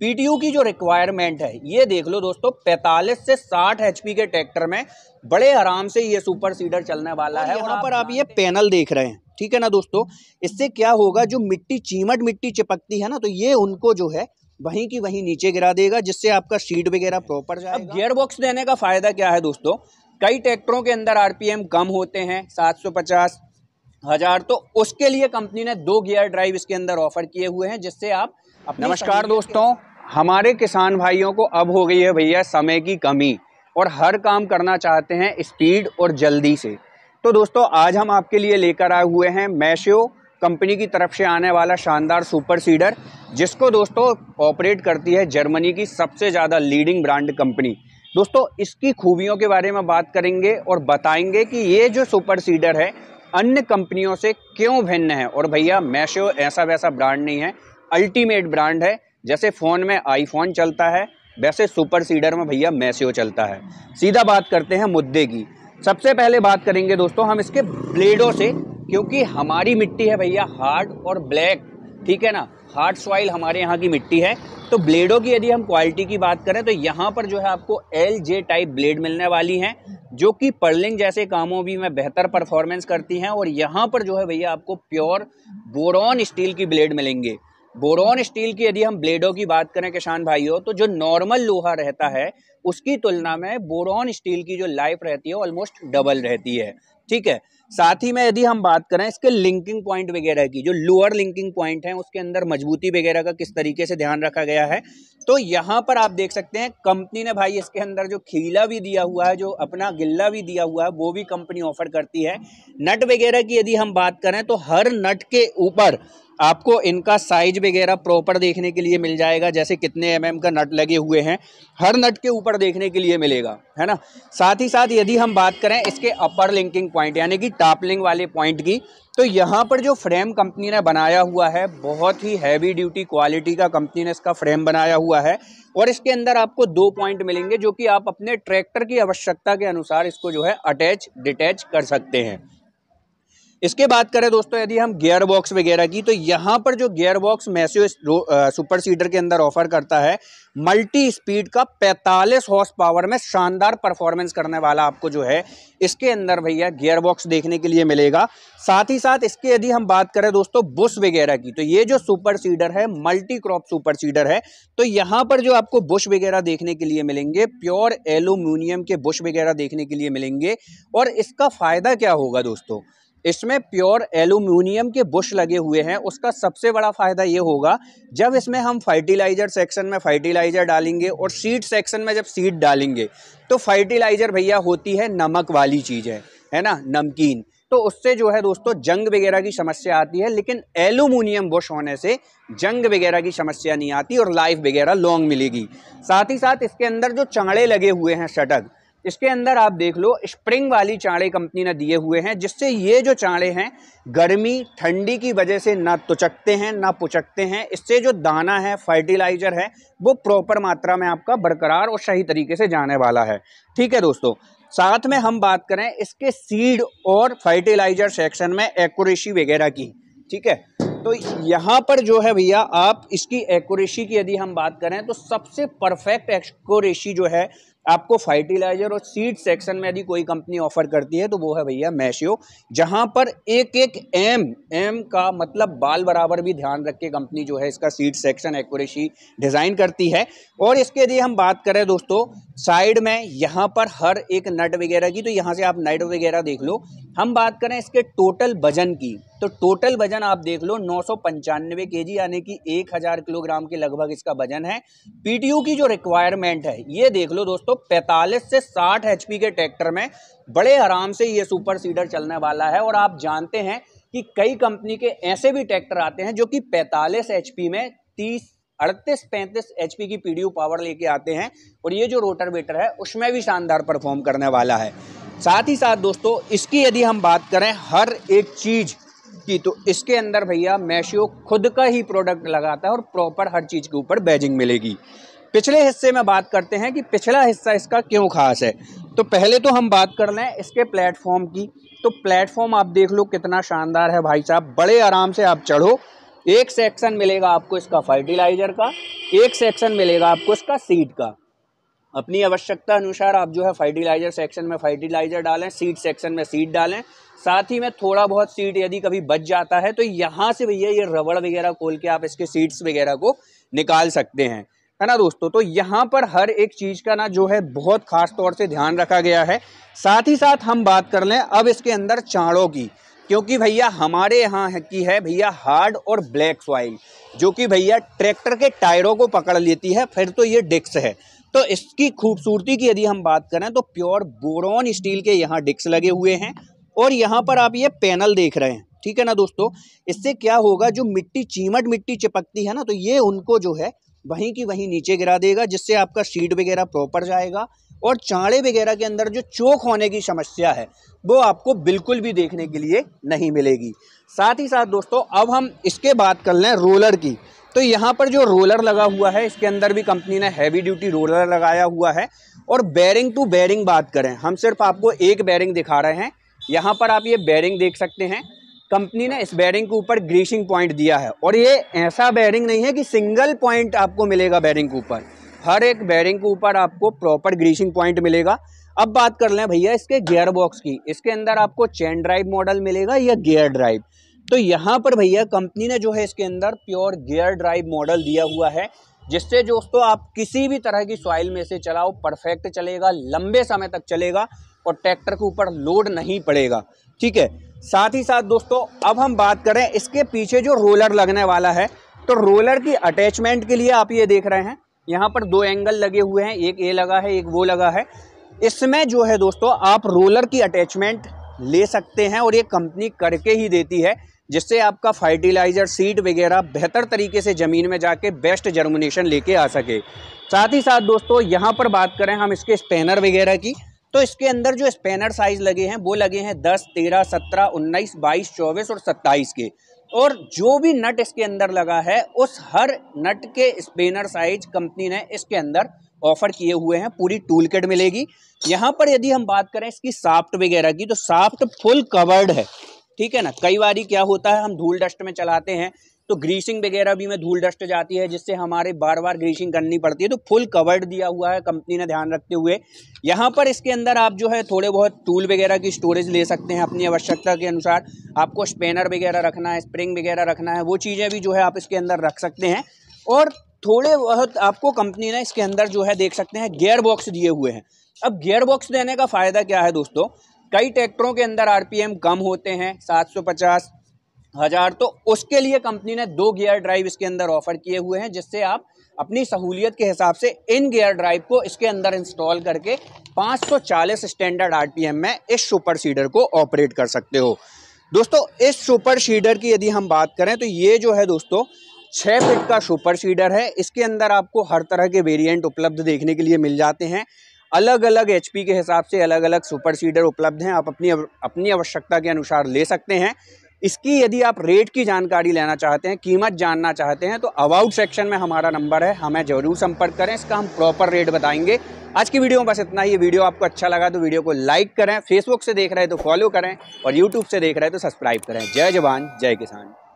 PTU की जो requirement है ये देख लो दोस्तों 45 से 60 एचपी के ट्रैक्टर में बड़े आराम से ये सुपर सीडर चलने वाला है यहाँ पर आप ये पैनल देख रहे हैं ठीक है ना दोस्तों इससे क्या होगा जो मिट्टी चीमट मिट्टी चिपकती है ना तो ये उनको जो है वहीं की वहीं नीचे गिरा देगा जिससे आपका सीट वगैरह प्रॉपर जाए अब गियर बॉक्स देने का फायदा क्या है दोस्तों कई ट्रैक्टरों के अंदर आरपीएम कम होते हैं 750 हजार तो उसके लिए कंपनी ने दो गियर ड्राइव इसके अंदर ऑफर किए हुए हैं जिससे आप नमस्कार दोस्तों हमारे किसान भाइयों को अब हो गई है भैया समय की कमी और हर काम करना चाहते हैं स्पीड और जल्दी से तो दोस्तों आज हम आपके लिए लेकर आए हुए हैं मैशो कंपनी की तरफ से आने वाला शानदार सुपर सीडर जिसको दोस्तों ऑपरेट करती है जर्मनी की सबसे ज़्यादा लीडिंग ब्रांड कंपनी दोस्तों इसकी खूबियों के बारे में बात करेंगे और बताएंगे कि ये जो सुपर सीडर है अन्य कंपनियों से क्यों भिन्न है और भैया मैशो ऐसा वैसा ब्रांड नहीं है अल्टीमेट ब्रांड है जैसे फ़ोन में आईफोन चलता है वैसे सुपर सीडर में भैया मैसेओ चलता है सीधा बात करते हैं मुद्दे की सबसे पहले बात करेंगे दोस्तों हम इसके ब्लेडों से क्योंकि हमारी मिट्टी है भैया हार्ड और ब्लैक ठीक है ना हार्ड सॉइल हमारे यहाँ की मिट्टी है तो ब्लेडों की यदि हम क्वालिटी की बात करें तो यहाँ पर जो है आपको एल जे टाइप ब्लेड मिलने वाली हैं जो कि पर्लिंग जैसे कामों भी में बेहतर परफॉर्मेंस करती हैं और यहाँ पर जो है भैया आपको प्योर बोरॉन स्टील की ब्लेड मिलेंगे बोरोन स्टील की यदि हम ब्लेडों की बात करें किसान भाइयों तो जो नॉर्मल लोहा रहता है उसकी तुलना में बोरोन स्टील की जो लाइफ रहती है ऑलमोस्ट डबल रहती है ठीक है साथ ही में यदि हम बात करें इसके लिंकिंग पॉइंट वगैरह की जो लोअर लिंकिंग पॉइंट है उसके अंदर मजबूती वगैरह का किस तरीके से ध्यान रखा गया है तो यहाँ पर आप देख सकते हैं कंपनी ने भाई इसके अंदर जो खीला भी दिया हुआ है जो अपना गिल्ला भी दिया हुआ है वो भी कंपनी ऑफर करती है नट वगैरह की यदि हम बात करें तो हर नट के ऊपर आपको इनका साइज वगैरह प्रॉपर देखने के लिए मिल जाएगा जैसे कितने एम mm का नट लगे हुए हैं हर नट के ऊपर देखने के लिए मिलेगा है ना साथ ही साथ यदि हम बात करें इसके अपर लिंकिंग पॉइंट यानी कि टापलिंग वाले पॉइंट की तो यहाँ पर जो फ्रेम कंपनी ने बनाया हुआ है बहुत ही हैवी ड्यूटी क्वालिटी का कंपनी ने इसका फ्रेम बनाया हुआ है और इसके अंदर आपको दो पॉइंट मिलेंगे जो कि आप अपने ट्रैक्टर की आवश्यकता के अनुसार इसको जो है अटैच डिटैच कर सकते हैं इसके बात करें दोस्तों यदि हम गियर बॉक्स वगैरह की तो यहाँ पर जो gear box Maschio super seeder के अंदर ऑफर करता है मल्टी स्पीड का 45 हॉर्स पावर में शानदार परफॉर्मेंस करने वाला आपको जो है इसके अंदर भैया गियर बॉक्स देखने के लिए मिलेगा साथ ही साथ इसके यदि हम बात करें दोस्तों बुश वगैरह की तो ये जो सुपर सीडर है मल्टी क्रॉप सुपर सीडर है तो यहाँ पर जो आपको बुश वगैरह देखने के लिए मिलेंगे प्योर एलुमिनियम के बुश वगैरह देखने के लिए मिलेंगे और इसका फ़ायदा क्या होगा दोस्तों इसमें प्योर एलुमिनियम के बुश लगे हुए हैं उसका सबसे बड़ा फ़ायदा ये होगा जब इसमें हम फर्टिलाइज़र सेक्शन में फर्टिलाइज़र डालेंगे और सीड सेक्शन में जब सीड डालेंगे तो फर्टिलाइज़र भैया होती है नमक वाली चीज़ है है ना नमकीन तो उससे जो है दोस्तों जंग वगैरह की समस्या आती है लेकिन एलुमिनियम बुश होने से जंग वगैरह की समस्या नहीं आती और लाइफ वगैरह लॉन्ग मिलेगी साथ ही साथ इसके अंदर जो चंगड़े लगे हुए हैं शटक इसके अंदर आप देख लो स्प्रिंग वाली चाड़े कंपनी ने दिए हुए हैं जिससे ये जो चाड़े हैं गर्मी ठंडी की वजह से ना तुचकते हैं ना पुचकते हैं इससे जो दाना है फर्टिलाइजर है वो प्रॉपर मात्रा में आपका बरकरार और सही तरीके से जाने वाला है ठीक है दोस्तों साथ में हम बात करें इसके सीड और फर्टिलाइजर सेक्शन में एकोरेसी वगैरह की ठीक है तो यहाँ पर जो है भैया आप इसकी एकोरेशी की यदि हम बात करें तो सबसे परफेक्ट एकोरेशी जो है आपको फर्टिलाइजर और सीड सेक्शन में यदि कोई कंपनी ऑफर करती है तो वो है भैया मैशियो जहाँ पर एक एक एम एम का मतलब बाल बराबर भी ध्यान रख के कंपनी जो है इसका सीड सेक्शन एक्यूरेसी डिज़ाइन करती है और इसके यदि हम बात करें दोस्तों साइड में यहाँ पर हर एक नट वगैरह की तो यहाँ से आप नट वगैरह देख लो हम बात करें इसके टोटल वजन की तो टोटल वजन आप देख लो नौ सौ पंचानवे के जी यानी कि एक हज़ार किलोग्राम के लगभग इसका वजन है पीटीयू की जो रिक्वायरमेंट है ये देख लो दोस्तों पैंतालीस से साठ एच के ट्रैक्टर में बड़े आराम से ये सुपर सीडर चलने वाला है और आप जानते हैं कि कई कंपनी के ऐसे भी ट्रैक्टर आते हैं जो कि पैंतालीस एच में तीस अड़तीस पैंतीस एच की पी पावर लेके आते हैं और ये जो रोटर वेटर है उसमें भी शानदार परफॉर्म करने वाला है साथ ही साथ दोस्तों इसकी यदि हम बात करें हर एक चीज़ की तो इसके अंदर भैया मैशियो खुद का ही प्रोडक्ट लगाता है और प्रॉपर हर चीज़ के ऊपर बैजिंग मिलेगी पिछले हिस्से में बात करते हैं कि पिछला हिस्सा इसका क्यों खास है तो पहले तो हम बात कर लें इसके प्लेटफॉर्म की तो प्लेटफॉर्म आप देख लो कितना शानदार है भाई साहब बड़े आराम से आप चढ़ो एक सेक्शन मिलेगा आपको इसका फर्टिलाइज़र का एक सेक्शन मिलेगा आपको इसका सीड का अपनी आवश्यकता अनुसार आप जो है फर्टिलाइजर सेक्शन में फर्टिलाइजर डालें सीड सेक्शन में सीड डालें साथ ही में थोड़ा बहुत सीड यदि कभी बच जाता है तो यहाँ से भैया ये रबड़ वगैरह खोल के आप इसके सीड्स वगैरह को निकाल सकते हैं है ना दोस्तों तो यहाँ पर हर एक चीज़ का ना जो है बहुत खास तौर से ध्यान रखा गया है साथ ही साथ हम बात कर लें अब इसके अंदर चाड़ों की क्योंकि भैया हमारे यहाँ की है भैया हार्ड और ब्लैक सॉइल जो कि भैया ट्रैक्टर के टायरों को पकड़ लेती है फिर तो ये डिक्स है तो इसकी खूबसूरती की यदि हम बात करें तो प्योर बोरॉन स्टील के यहाँ डिक्स लगे हुए हैं और यहाँ पर आप ये पैनल देख रहे हैं ठीक है ना दोस्तों इससे क्या होगा जो मिट्टी चीमट मिट्टी चिपकती है ना तो ये उनको जो है वहीं की वहीं नीचे गिरा देगा जिससे आपका सीट वगैरह प्रॉपर जाएगा और चाड़े वगैरह के अंदर जो चोक होने की समस्या है वो आपको बिल्कुल भी देखने के लिए नहीं मिलेगी साथ ही साथ दोस्तों अब हम इसके बात कर लें रोलर की तो यहाँ पर जो रोलर लगा हुआ है इसके अंदर भी कंपनी ने हैवी ड्यूटी रोलर लगाया हुआ है और बैरिंग टू बैरिंग बात करें हम सिर्फ आपको एक बैरिंग दिखा रहे हैं यहाँ पर आप ये बैरिंग देख सकते हैं कंपनी ने इस बैरिंग के ऊपर ग्रीसिंग पॉइंट दिया है और ये ऐसा बैरिंग नहीं है कि सिंगल पॉइंट आपको मिलेगा बैरिंग के ऊपर हर एक बैरिंग के ऊपर आपको प्रॉपर ग्रीसिंग पॉइंट मिलेगा अब बात कर लें भैया इसके गियर बॉक्स की इसके अंदर आपको चैन ड्राइव मॉडल मिलेगा या गियर ड्राइव तो यहाँ पर भैया कंपनी ने जो है इसके अंदर प्योर गियर ड्राइव मॉडल दिया हुआ है जिससे दोस्तों आप किसी भी तरह की सॉइल में से चलाओ परफेक्ट चलेगा लंबे समय तक चलेगा और ट्रैक्टर के ऊपर लोड नहीं पड़ेगा ठीक है साथ ही साथ दोस्तों अब हम बात करें इसके पीछे जो रोलर लगने वाला है तो रोलर की अटैचमेंट के लिए आप ये देख रहे हैं यहाँ पर दो एंगल लगे हुए हैं एक ए लगा है एक वो लगा है इसमें जो है दोस्तों आप रोलर की अटैचमेंट ले सकते हैं और ये कंपनी करके ही देती है जिससे आपका फर्टिलाइज़र सीड वगैरह बेहतर तरीके से ज़मीन में जाके बेस्ट जर्मिनेशन लेके आ सके साथ ही साथ दोस्तों यहाँ पर बात करें हम इसके स्पेनर वगैरह की तो इसके अंदर जो स्पेनर साइज़ लगे हैं वो लगे हैं दस तेरह सत्रह उन्नीस बाईस चौबीस और सत्ताईस के और जो भी नट इसके अंदर लगा है उस हर नट के स्पेनर साइज कंपनी ने इसके अंदर ऑफर किए हुए हैं पूरी टूल किट मिलेगी यहाँ पर यदि हम बात करें इसकी साफ्ट वगैरह की तो साफ्ट फुल कवर्ड है ठीक है ना कई बार क्या होता है हम धूल डस्ट में चलाते हैं तो ग्रीसिंग वगैरह भी में धूल डस्ट जाती है जिससे हमारे बार बार ग्रीसिंग करनी पड़ती है तो फुल कवर्ड दिया हुआ है कंपनी ने ध्यान रखते हुए यहाँ पर इसके अंदर आप जो है थोड़े बहुत टूल वगैरह की स्टोरेज ले सकते हैं अपनी आवश्यकता के अनुसार आपको स्पेनर वगैरह रखना है स्प्रिंग वगैरह रखना है वो चीज़ें भी जो है आप इसके अंदर रख सकते हैं और थोड़े बहुत आपको कंपनी ने इसके अंदर जो है देख सकते हैं गेयर बॉक्स दिए हुए हैं अब गेयर बॉक्स देने का फ़ायदा क्या है दोस्तों कई ट्रैक्टरों के अंदर आरपीएम कम होते हैं 750 हज़ार तो उसके लिए कंपनी ने दो गियर ड्राइव इसके अंदर ऑफर किए हुए हैं जिससे आप अपनी सहूलियत के हिसाब से इन गियर ड्राइव को इसके अंदर इंस्टॉल करके 540 स्टैंडर्ड आरपीएम में इस सुपर सीडर को ऑपरेट कर सकते हो दोस्तों इस सुपर सीडर की यदि हम बात करें तो ये जो है दोस्तों छः फिट का सुपर सीडर है इसके अंदर आपको हर तरह के वेरिएंट उपलब्ध देखने के लिए मिल जाते हैं अलग अलग एच के हिसाब से अलग अलग सुपर सीडर उपलब्ध हैं आप अपनी अपनी आवश्यकता के अनुसार ले सकते हैं इसकी यदि आप रेट की जानकारी लेना चाहते हैं कीमत जानना चाहते हैं तो अबाउट सेक्शन में हमारा नंबर है हमें ज़रूर संपर्क करें इसका हम प्रॉपर रेट बताएंगे आज की वीडियो में बस इतना ही वीडियो आपको अच्छा लगा तो वीडियो को लाइक करें फेसबुक से देख रहे हैं तो फॉलो करें और यूट्यूब से देख रहे हैं तो सब्सक्राइब करें जय जवान जय किसान